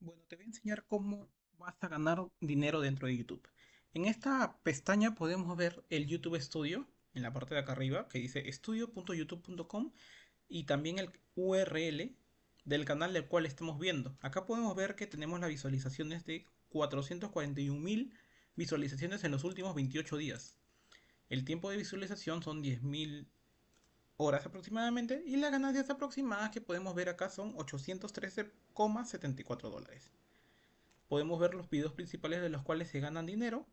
Bueno, te voy a enseñar cómo vas a ganar dinero dentro de YouTube. En esta pestaña podemos ver el YouTube Studio, en la parte de acá arriba, que dice estudio.youtube.com y también el URL del canal del cual estamos viendo. Acá podemos ver que tenemos las visualizaciones de 441.000 visualizaciones en los últimos 28 días. El tiempo de visualización son 10.000 horas aproximadamente y las ganancias aproximadas que podemos ver acá son 813,74 dólares. Podemos ver los videos principales de los cuales se ganan dinero,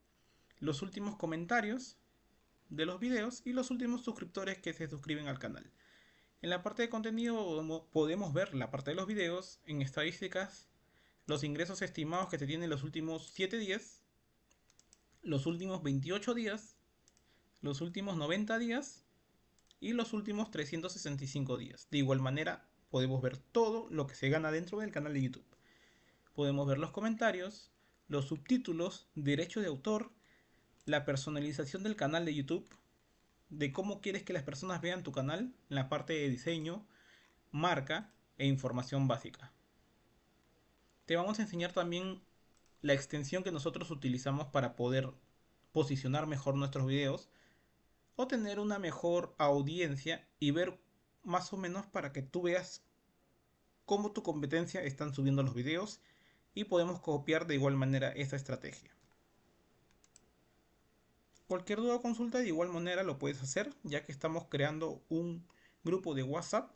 los últimos comentarios de los videos y los últimos suscriptores que se suscriben al canal. En la parte de contenido podemos ver la parte de los videos, en estadísticas, los ingresos estimados que se tienen los últimos 7 días, los últimos 28 días, los últimos 90 días y los últimos 365 días. De igual manera, podemos ver todo lo que se gana dentro del canal de YouTube. Podemos ver los comentarios, los subtítulos, derecho de autor, la personalización del canal de YouTube, de cómo quieres que las personas vean tu canal, en la parte de diseño, marca e información básica. Te vamos a enseñar también la extensión que nosotros utilizamos para poder posicionar mejor nuestros videos o tener una mejor audiencia y ver más o menos para que tú veas cómo tu competencia están subiendo los videos y podemos copiar de igual manera esa estrategia. Cualquier duda o consulta de igual manera lo puedes hacer ya que estamos creando un grupo de WhatsApp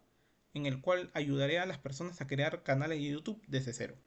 en el cual ayudaré a las personas a crear canales de YouTube desde cero.